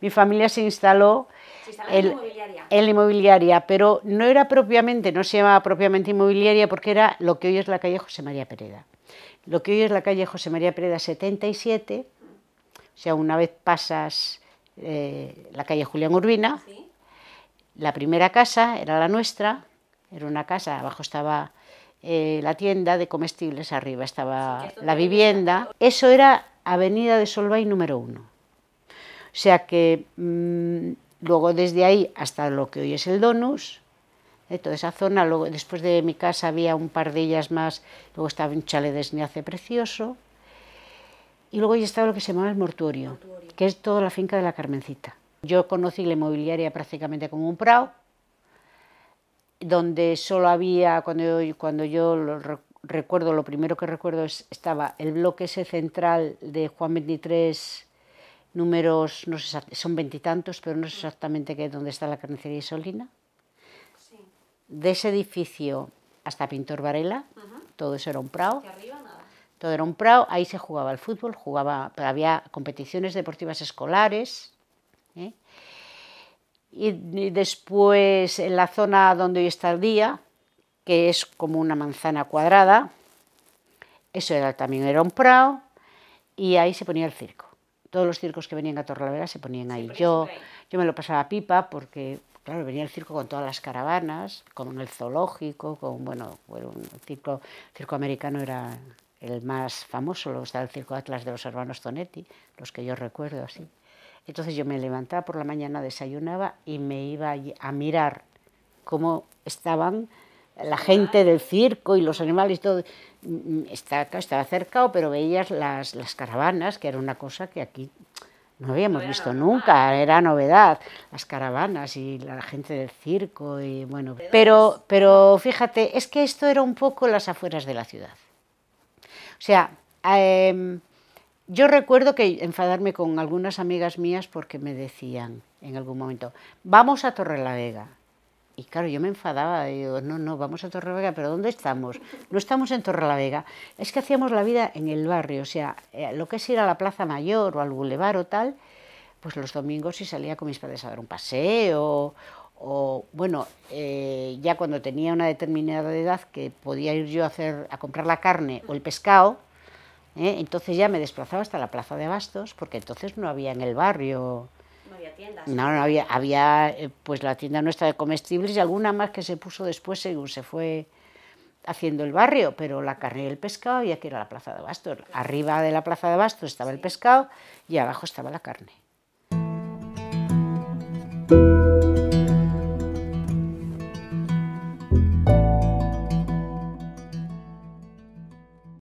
Mi familia se instaló en, la inmobiliaria. pero no era propiamente, no se llamaba propiamente inmobiliaria porque era lo que hoy es la calle José María Pereda. Lo que hoy es la calle José María Pereda 77, o sea, una vez pasas eh, la calle Julián Urbina, la primera casa era la nuestra, era una casa, abajo estaba eh, la tienda de comestibles, arriba estaba la vivienda. Eso era Avenida de Solvay número uno. O sea que mm, luego desde ahí hasta lo que hoy es el Donus, de eh, toda esa zona, luego después de mi casa había un par de ellas más, luego estaba un chalet de esniace precioso, y luego ya estaba lo que se llamaba el mortuorio, que es toda la finca de la Carmencita. Yo conocí la inmobiliaria prácticamente como un prao, donde solo había, cuando yo, cuando yo lo recuerdo, lo primero que recuerdo es, estaba el bloque ese central de Juan 23, números, no sé, son veintitantos, pero no sé exactamente qué, dónde está la carnicería Isolina. Sí. De ese edificio hasta Pintor Varela, todo eso era un prao. Todo era un prado ahí se jugaba el fútbol, jugaba, había competiciones deportivas escolares. ¿eh? y, después en la zona donde hoy está el día, que es como una manzana cuadrada, eso era, también era un prado, y ahí se ponía el circo. Todos los circos que venían a Torrelavera se ponían ahí. yo, yo me lo pasaba pipa porque, claro, venía el circo con todas las caravanas, con el zoológico, con, bueno, el circo, circo americano era el más famoso, está el circo Atlas de los hermanos Zonetti, los que yo recuerdo así. Entonces yo me levantaba por la mañana, desayunaba y me iba a mirar cómo estaban la gente del circo y los animales, todo. Estaba, estaba pero veías las, caravanas, que era una cosa que aquí no habíamos visto nunca, era novedad, las caravanas y la gente del circo y bueno, pero pero fíjate, es que esto era un poco las afueras de la ciudad. O sea, em, yo recuerdo que enfadarme con algunas amigas mías porque me decían en algún momento, vamos a Torrelavega. Y claro, yo me enfadaba, digo, no, no, vamos a Torrelavega, pero ¿dónde estamos? No estamos en Torrelavega. Es que hacíamos la vida en el barrio, o sea, eh, lo que es ir a la Plaza Mayor o al Boulevard o tal, pues los domingos sí salía con mis padres a dar un paseo, o bueno, eh, ya cuando tenía una determinada edad que podía ir yo a, hacer, a comprar la carne o el pescado, ¿eh? Entonces ya me desplazaba hasta la plaza de bastos, porque entonces no había en el barrio... No había tiendas. No, no había, había eh, pues la tienda nuestra de comestibles y alguna más que se puso después según se fue haciendo el barrio, pero la carne y el pescado había que ir a la plaza de bastos. Arriba de la plaza de bastos estaba el pescado y abajo estaba la carne.